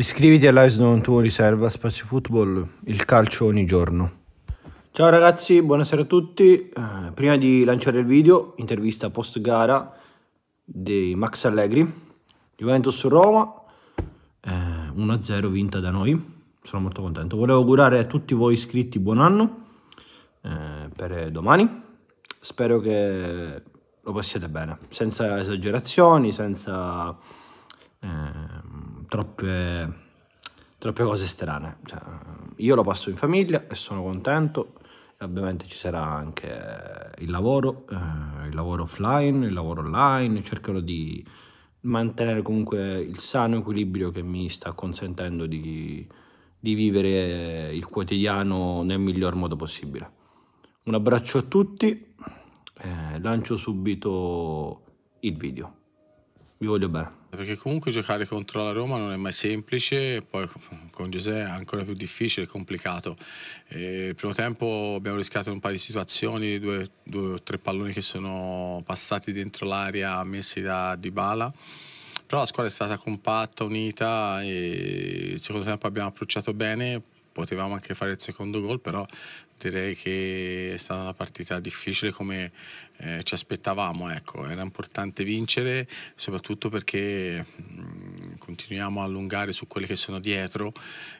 Iscriviti all'Ice 91 Riserva Spazio Football, il calcio ogni giorno. Ciao ragazzi, buonasera a tutti. Eh, prima di lanciare il video, intervista post gara di Max Allegri, Juventus Roma, eh, 1-0 vinta da noi. Sono molto contento. Volevo augurare a tutti voi iscritti buon anno eh, per domani. Spero che lo passiate bene, senza esagerazioni, senza... Eh, troppe, troppe cose strane. Cioè, io lo passo in famiglia e sono contento. ovviamente ci sarà anche il lavoro, eh, il lavoro offline, il lavoro online. Cercherò di mantenere comunque il sano equilibrio che mi sta consentendo di, di vivere il quotidiano nel miglior modo possibile. Un abbraccio a tutti, eh, lancio subito il video. Vi voglio bene. Perché comunque giocare contro la Roma non è mai semplice, poi con Giuseppe è ancora più difficile, complicato. E eh, il primo tempo abbiamo rischiato un paio di situazioni, due, o tre palloni che sono passati dentro l'area messi da Dybala però la squadra è stata compatta, unita e il secondo tempo abbiamo approcciato bene potevamo anche fare il secondo gol, però direi che è stata una partita difficile come eh, ci aspettavamo. Ecco. Era importante vincere, soprattutto perché mm, continuiamo a allungare su quelli che sono dietro.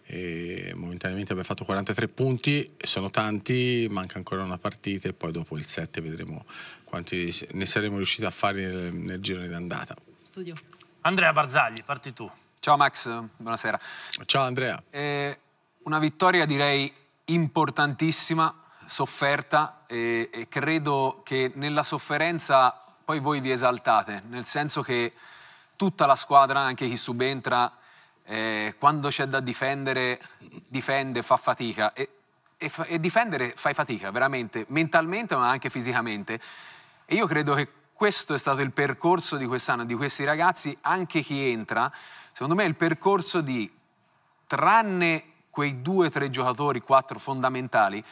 E, momentaneamente abbiamo fatto 43 punti, sono tanti, manca ancora una partita e poi dopo il 7 vedremo quanti ne saremo riusciti a fare nel, nel girone d'andata. Studio. Andrea Barzagli, parti tu. Ciao Max, buonasera. Ciao Andrea. Eh... Una vittoria direi importantissima, sofferta e, e, credo che nella sofferenza poi voi vi esaltate, nel senso che tutta la squadra, anche chi subentra, eh, quando c'è da difendere, difende, fa fatica e, e, e difendere fai fatica veramente, mentalmente ma anche fisicamente. E io credo che questo è stato il percorso di quest'anno, di questi ragazzi, anche chi entra, secondo me è il percorso di, tranne quei due o tre giocatori, quattro fondamentali,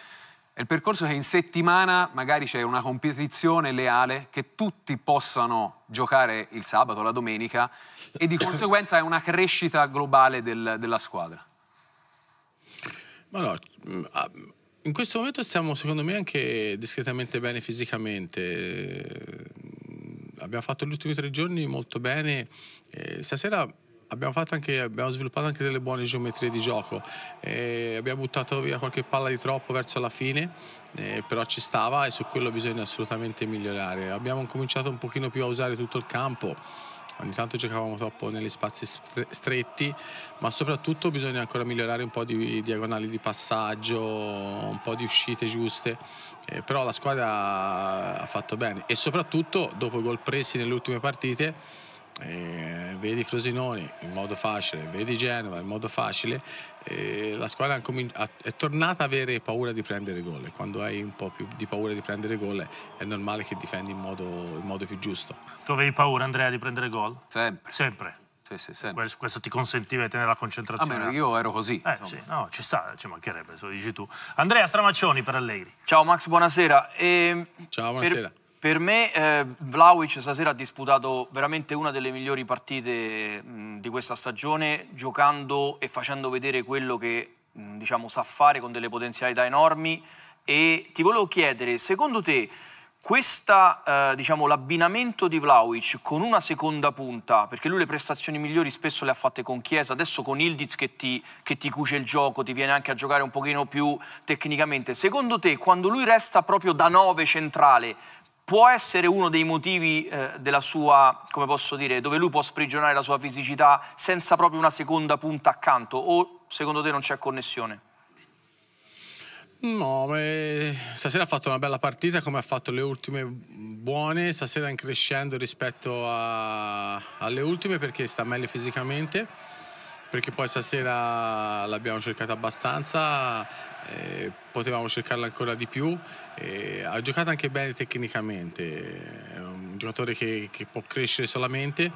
è il percorso che in settimana magari c'è una competizione leale che tutti possano giocare il sabato, la domenica e di conseguenza è una crescita globale del, della squadra. Ma no, mm, ah, in questo momento stiamo secondo me anche discretamente bene fisicamente. Eh, abbiamo fatto gli ultimi tre giorni molto bene. Eh, stasera abbiamo, anche, abbiamo, sviluppato anche delle buone geometrie di gioco, eh, abbiamo buttato via qualche palla di troppo verso la fine, eh, però ci stava e su quello bisogna assolutamente migliorare. Abbiamo cominciato un pochino più a usare tutto il campo, ogni tanto giocavamo troppo negli spazi stretti, ma soprattutto bisogna ancora migliorare un po' di diagonali di passaggio, un po' di uscite giuste, eh, però la squadra ha fatto bene e soprattutto dopo i gol presi nelle ultime partite eh, vedi Frosinone in modo facile, vedi Genova in modo facile, eh, la squadra è tornata a avere paura di prendere gol quando hai un po' più di paura di prendere gol è normale che difendi in modo, in modo più giusto. Tu avevi paura Andrea di prendere gol? Sempre. Sempre? Sì, sì, questo ti consentiva di tenere la concentrazione. Almeno io ero così. Eh, sì, no, ci sta, ci mancherebbe, lo dici tu. Andrea Stramaccioni per Allegri. Ciao Max, buonasera. E... Ehm, Ciao, buonasera. Per... Per me eh, Vlaovic stasera ha disputato veramente una delle migliori partite mh, di questa stagione, giocando e facendo vedere quello che mh, diciamo, sa fare con delle potenzialità enormi. E ti volevo chiedere, secondo te, questa, eh, diciamo, l'abbinamento di Vlaovic con una seconda punta, perché lui le prestazioni migliori spesso le ha fatte con Chiesa, adesso con Ildiz che ti, che ti cuce il gioco, ti viene anche a giocare un pochino più tecnicamente, secondo te quando lui resta proprio da 9 centrale può essere uno dei motivi eh, della sua, come posso dire, dove lui può sprigionare la sua fisicità senza proprio una seconda punta accanto o secondo te non c'è connessione? No, eh, stasera ha fatto una bella partita come ha fatto le ultime buone, stasera in crescendo rispetto a, alle ultime perché sta meglio fisicamente perché poi stasera l'abbiamo cercata abbastanza, eh, potevamo cercarla ancora di più, eh, ha giocato anche bene tecnicamente, eh, giocatore che, che, può crescere solamente,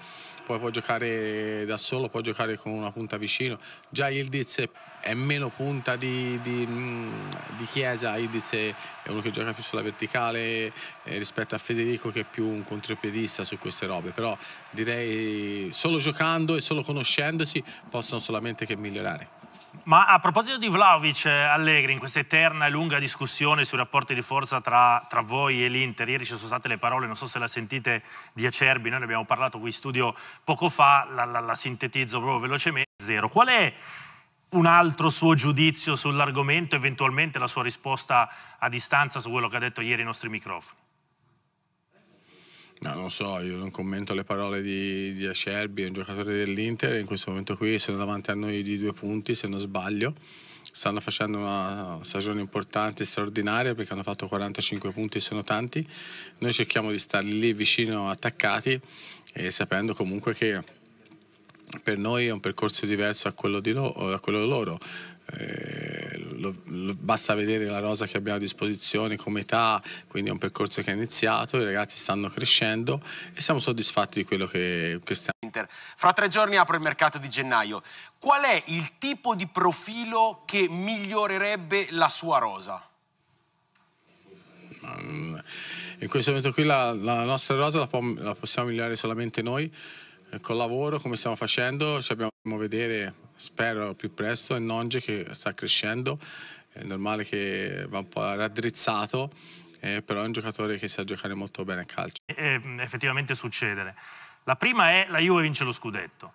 poi può giocare da solo, può giocare con una punta vicino. Già Ildiz è meno punta di, di, mm, di Chiesa, Ildiz è uno che gioca più sulla verticale eh, rispetto a Federico che è più un contropiedista su queste robe, però direi solo giocando e solo conoscendosi possono solamente che migliorare. Ma a proposito di Vlaovic eh, Allegri, in questa eterna e lunga discussione sui rapporti di forza tra, tra voi e l'Inter, ieri ci sono state le parole, non so se la sentite, di Acerbi, noi ne abbiamo parlato qui in studio poco fa, la, la, la sintetizzo proprio velocemente, zero. Qual è un altro suo giudizio sull'argomento, eventualmente la sua risposta a distanza su quello che ha detto ieri ai nostri microfoni? No, non so, io non commento le parole di, di Acerbi, è un giocatore dell'Inter, in questo momento qui sono davanti a noi di due punti se non sbaglio, stanno facendo una stagione importante, straordinaria perché hanno fatto 45 punti, sono tanti, noi cerchiamo di stare lì vicino, attaccati e sapendo comunque che per noi è un percorso diverso a quello, loro, a quello loro. Eh, lo, lo, basta vedere la rosa che abbiamo a disposizione come età, quindi è un percorso che è iniziato, i ragazzi stanno crescendo e siamo soddisfatti di quello che, che stiamo. Inter. Fra tre giorni apre il mercato di gennaio. Qual è il tipo di profilo che migliorerebbe la sua rosa? Mm, in questo momento qui la, la nostra rosa la, la possiamo migliorare solamente noi eh, col lavoro come stiamo facendo ci abbiamo vedere spero più presto il Nonge che sta crescendo è normale che va un po' raddrizzato eh, però è un giocatore che sa giocare molto bene a calcio e, effettivamente succedere la prima è la Juve vince lo scudetto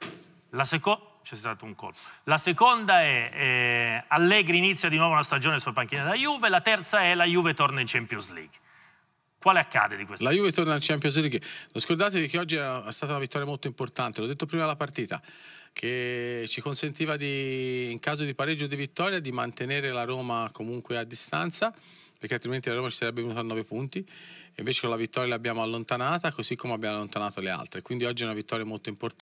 la seconda c'è stato un colpo. La seconda è eh, Allegri inizia di nuovo una stagione sulla panchina della Juve, la terza è la Juve torna in Champions League. Quale accade di questo? La Juve torna al Champions League. Non scordatevi che oggi è stata una vittoria molto importante, l'ho detto prima della partita, che ci consentiva di, in caso di pareggio di vittoria di mantenere la Roma comunque a distanza perché altrimenti la Roma ci sarebbe venuta a 9 punti. Invece con la vittoria l'abbiamo allontanata, così come abbiamo allontanato le altre. Quindi oggi è una vittoria molto importante.